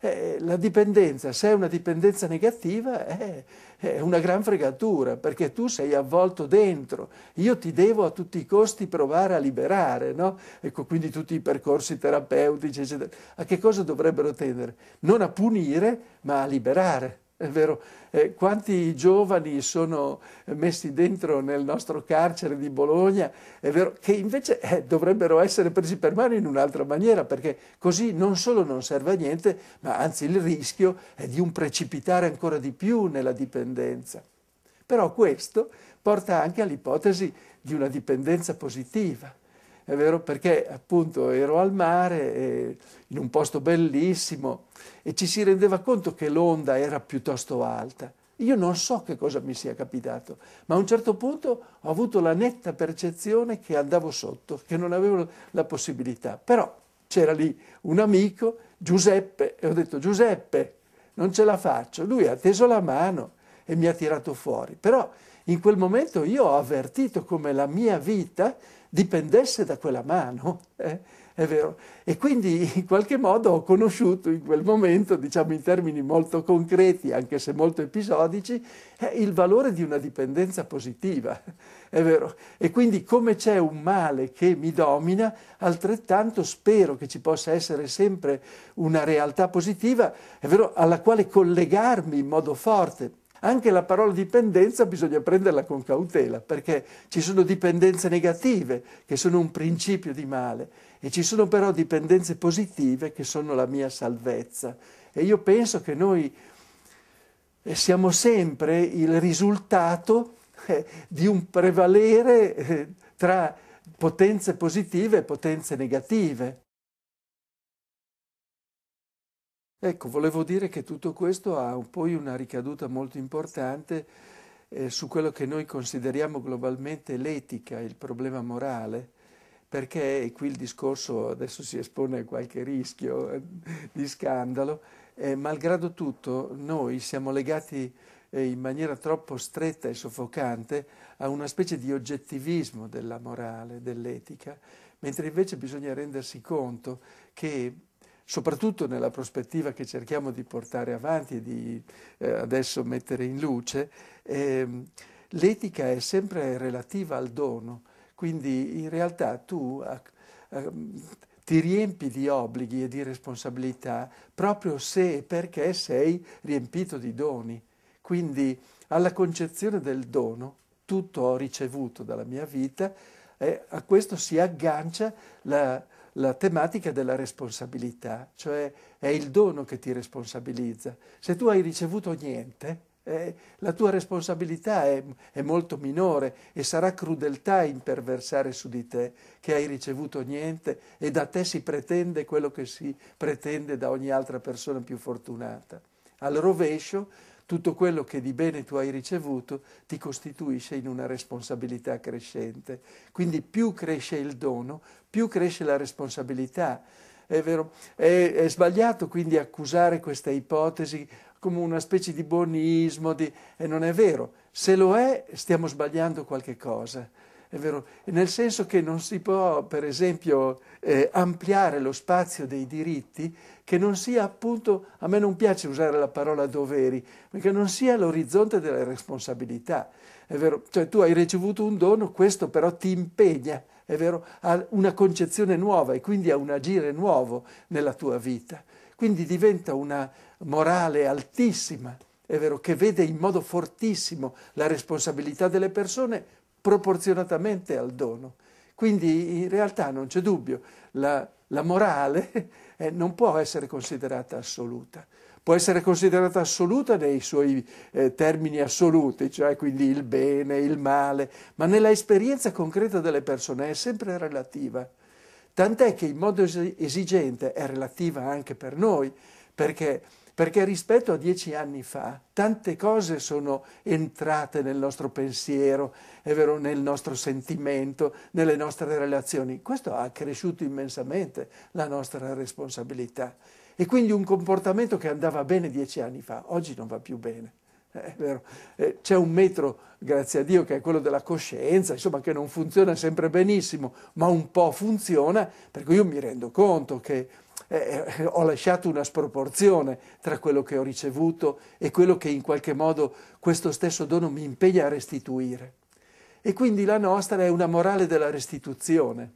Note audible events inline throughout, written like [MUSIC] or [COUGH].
Eh, la dipendenza, se è una dipendenza negativa, è, è, una gran fregatura, perché tu sei avvolto dentro. Io ti devo a tutti i costi provare a liberare, no? Ecco, quindi tutti i percorsi terapeutici, eccetera. A che cosa dovrebbero tendere? Non a punire, ma a liberare. È vero, eh, quanti giovani sono messi dentro nel nostro carcere di Bologna, è vero, che invece eh, dovrebbero essere presi per mano in un'altra maniera, perché così non solo non serve a niente, ma anzi il rischio è di un precipitare ancora di più nella dipendenza. Però questo porta anche all'ipotesi di una dipendenza positiva è vero? Perché appunto ero al mare, eh, in un posto bellissimo, e ci si rendeva conto che l'onda era piuttosto alta. Io non so che cosa mi sia capitato, ma a un certo punto ho avuto la netta percezione che andavo sotto, che non avevo la possibilità. Però c'era lì un amico, Giuseppe, e ho detto Giuseppe, non ce la faccio. Lui ha teso la mano e mi ha tirato fuori. Però in quel momento io ho avvertito come la mia vita dipendesse da quella mano, eh? è vero. E quindi in qualche modo ho conosciuto in quel momento, diciamo in termini molto concreti, anche se molto episodici, eh, il valore di una dipendenza positiva, è vero. E quindi come c'è un male che mi domina, altrettanto spero che ci possa essere sempre una realtà positiva, è vero, alla quale collegarmi in modo forte. Anche la parola dipendenza bisogna prenderla con cautela, perché ci sono dipendenze negative che sono un principio di male e ci sono però dipendenze positive che sono la mia salvezza. E io penso che noi eh, siamo sempre il risultato eh, di un prevalere eh, tra potenze positive e potenze negative. Ecco, volevo dire che tutto questo ha poi una ricaduta molto importante eh, su quello che noi consideriamo globalmente l'etica, il problema morale, perché e qui il discorso adesso si espone a qualche rischio eh, di scandalo, eh, malgrado tutto noi siamo legati eh, in maniera troppo stretta e soffocante a una specie di oggettivismo della morale, dell'etica, mentre invece bisogna rendersi conto che soprattutto nella prospettiva che cerchiamo di portare avanti e di eh, adesso mettere in luce, eh, l'etica è sempre relativa al dono, quindi in realtà tu a, a, ehm, ti riempi di obblighi e di responsabilità proprio se e perché sei riempito di doni. Quindi alla concezione del dono, tutto ho ricevuto dalla mia vita, eh, a questo si aggancia la la tematica della responsabilità, cioè è il dono che ti responsabilizza. Se tu hai ricevuto niente, eh, la tua responsabilità è, è, molto minore e sarà crudeltà imperversare su di te che hai ricevuto niente e da te si pretende quello che si pretende da ogni altra persona più fortunata. Al rovescio tutto quello che di bene tu hai ricevuto ti costituisce in una responsabilità crescente. Quindi più cresce il dono, più cresce la responsabilità. È, vero, è, è sbagliato quindi accusare questa ipotesi come una specie di buonismo, di... e non è vero. Se lo è, stiamo sbagliando qualche cosa è vero, nel senso che non si può, per esempio, eh, ampliare lo spazio dei diritti che non sia appunto, a me non piace usare la parola doveri, ma che non sia l'orizzonte della responsabilità. È vero, cioè tu hai ricevuto un dono, questo però ti impegna, è vero, a una concezione nuova e quindi a un agire nuovo nella tua vita. Quindi diventa una morale altissima, è vero, che vede in modo fortissimo la responsabilità delle persone proporzionatamente al dono. Quindi in realtà non c'è dubbio, la, la morale eh, non può essere considerata assoluta. Può essere considerata assoluta nei suoi eh, termini assoluti, cioè quindi il bene, il male, ma nella esperienza concreta delle persone è sempre relativa. Tant'è che in modo esigente è relativa anche per noi, perché perché rispetto a dieci anni fa tante cose sono entrate nel nostro pensiero, è vero, nel nostro sentimento, nelle nostre relazioni. Questo ha cresciuto immensamente la nostra responsabilità e quindi un comportamento che andava bene dieci anni fa, oggi non va più bene. Eh, è vero. Eh, c'è un metro, grazie a Dio, che è quello della coscienza, insomma, che non funziona sempre benissimo, ma un po' funziona, perché io mi rendo conto che eh, eh, ho lasciato una sproporzione tra quello che ho ricevuto e quello che in qualche modo questo stesso dono mi impegna a restituire. E quindi la nostra è una morale della restituzione.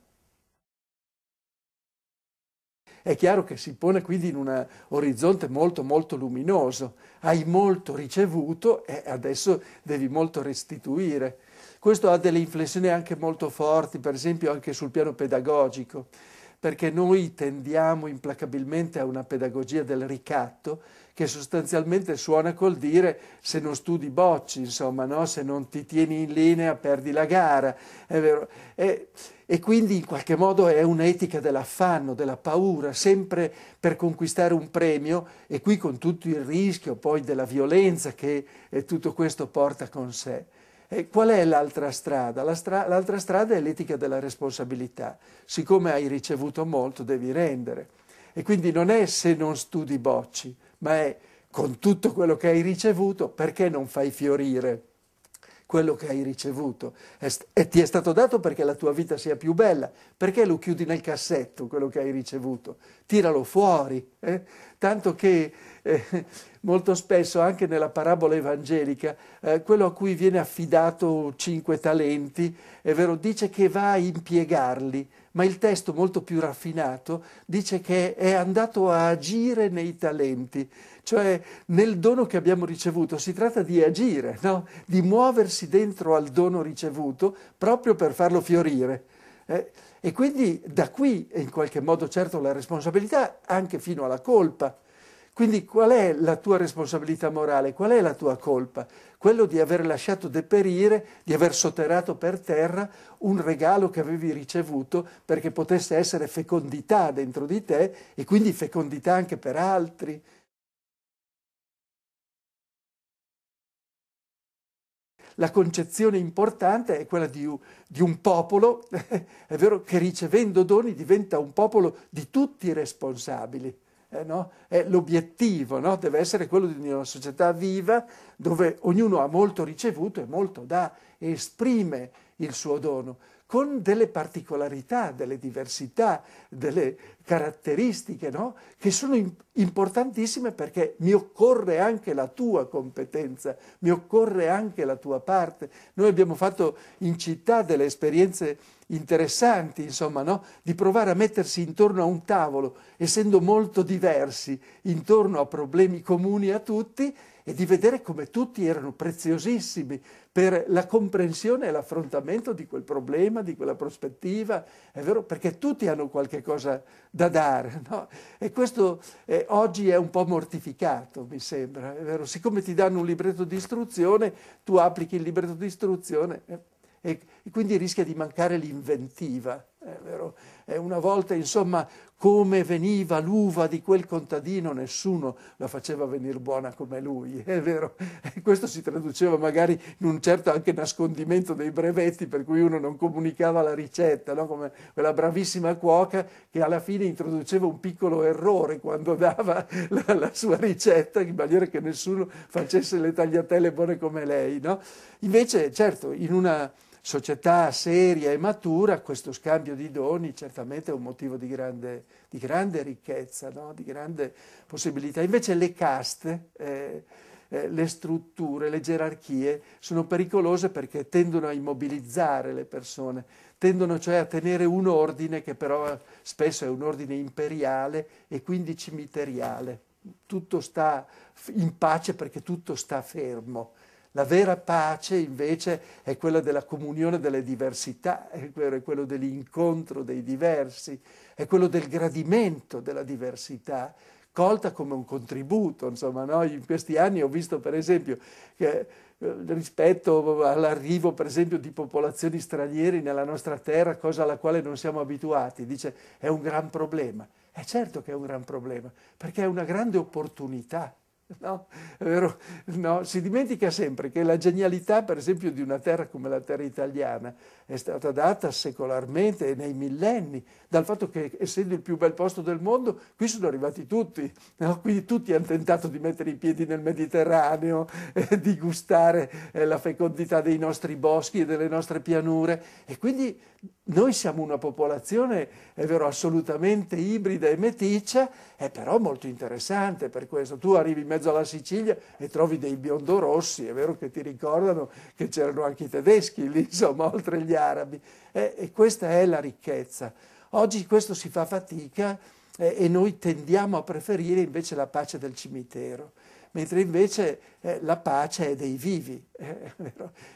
È chiaro che si pone quindi in un orizzonte molto molto luminoso. Hai molto ricevuto e adesso devi molto restituire. Questo ha delle inflessioni anche molto forti, per esempio anche sul piano pedagogico perché noi tendiamo implacabilmente a una pedagogia del ricatto che sostanzialmente suona col dire se non studi bocci, insomma, no? se non ti tieni in linea perdi la gara, è vero? E, e quindi in qualche modo è un'etica dell'affanno, della paura, sempre per conquistare un premio e qui con tutto il rischio poi della violenza che eh, tutto questo porta con sé. E qual è l'altra strada? l'altra strada è l'etica della responsabilità. Siccome hai ricevuto molto, devi rendere. E quindi non è se non studi bocci, ma è con tutto quello che hai ricevuto, perché non fai fiorire quello che hai ricevuto? E ti è stato dato perché la tua vita sia più bella, perché lo chiudi nel cassetto quello che hai ricevuto? Tiralo fuori, eh? tanto che eh, molto spesso anche nella parabola evangelica, eh, quello a cui viene affidato cinque talenti, è vero, dice che va a impiegarli, ma il testo molto più raffinato dice che è andato a agire nei talenti, cioè nel dono che abbiamo ricevuto. Si tratta di agire, no? di muoversi dentro al dono ricevuto proprio per farlo fiorire. Eh, e quindi da qui, in qualche modo, certo la responsabilità, anche fino alla colpa. Quindi qual è la tua responsabilità morale? Qual è la tua colpa? Quello di aver lasciato deperire, di aver sotterrato per terra un regalo che avevi ricevuto perché potesse essere fecondità dentro di te e quindi fecondità anche per altri. la concezione importante è quella di, di un popolo, [LAUGHS] è vero che ricevendo doni diventa un popolo di tutti responsabili eh, no? è l'obiettivo, no? deve essere quello di una società viva dove ognuno ha molto ricevuto e molto dà, e esprime il suo dono con delle particolarità, delle diversità, delle caratteristiche no? che sono importantissime perché mi occorre anche la tua competenza, mi occorre anche la tua parte. Noi abbiamo fatto in città delle esperienze interessanti, insomma, no? di provare a mettersi intorno a un tavolo, essendo molto diversi, intorno a problemi comuni a tutti e di vedere come tutti erano preziosissimi, per la comprensione e l'affrontamento di quel problema, di quella prospettiva, è vero? Perché tutti hanno qualche cosa da dare, [LAUGHS] no? E questo eh, oggi è un po' mortificato, mi sembra, è vero? Siccome ti danno un libretto di istruzione, tu applichi il libretto di istruzione eh, e, e quindi rischia di mancare l'inventiva. E una volta, insomma, come veniva l'uva di quel contadino, nessuno la faceva venire buona come lui, è vero? E questo si traduceva magari in un certo anche nascondimento dei brevetti per cui uno non comunicava la ricetta, no? come quella bravissima cuoca che alla fine introduceva un piccolo errore quando dava la, la sua ricetta, in maniera che nessuno facesse le tagliatelle buone come lei, no? Invece, certo, in una società seria e matura questo scambio di doni certamente è un motivo di grande, di grande ricchezza, no? di grande possibilità. Invece le caste, eh, eh, le strutture, le gerarchie sono pericolose perché tendono a immobilizzare le persone, tendono cioè a tenere un ordine che però spesso è un ordine imperiale e quindi cimiteriale. Tutto sta in pace perché tutto sta fermo. La vera pace invece è quella della comunione delle diversità, è quello dell'incontro dei diversi, è quello del gradimento della diversità, colta come un contributo. Insomma, no? In questi anni ho visto per esempio che eh, rispetto all'arrivo per esempio di popolazioni straniere nella nostra terra, cosa alla quale non siamo abituati, dice è un gran problema. È eh, certo che è un gran problema, perché è una grande opportunità [LAUGHS] No? no? Si dimentica sempre che la genialità, per esempio, di una terra come la terra italiana è stata data secolarmente e nei millenni dal fatto che, essendo il più bel posto del mondo, qui sono arrivati tutti. No? Quindi tutti hanno tentato di mettere i piedi nel Mediterraneo, [LAUGHS] eh, di gustare eh, la fecondità dei nostri boschi e delle nostre pianure. E quindi noi siamo una popolazione, è vero, assolutamente ibrida e meticcia, è però molto interessante per questo. Tu arrivi in mezzo alla Sicilia e trovi dei biondo rossi, è vero che ti ricordano che c'erano anche i tedeschi lì, [LAUGHS] insomma, oltre gli arabi. Eh, e questa è la ricchezza. Oggi questo si fa fatica eh, e noi tendiamo a preferire invece la pace del cimitero mentre invece eh, la pace è dei vivi, [LAUGHS] eh,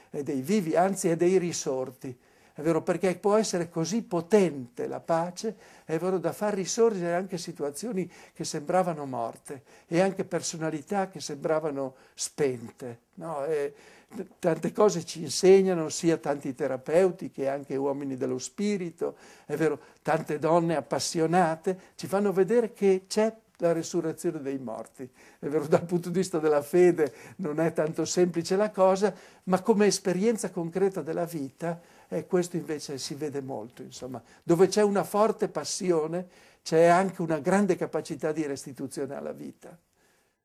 è dei vivi, anzi è dei risorti è vero perché può essere così potente la pace, è vero da far risorgere anche situazioni che sembravano morte e anche personalità che sembravano spente. No? T- tante cose ci insegnano sia tanti terapeuti che anche uomini dello spirito, è vero, tante donne appassionate ci fanno vedere che c'è la resurrezione dei morti. È vero, dal punto di vista della fede non è tanto semplice la cosa, ma come esperienza concreta della vita e questo invece si vede molto, insomma. Dove c'è una forte passione c'è anche una grande capacità di restituzione alla vita.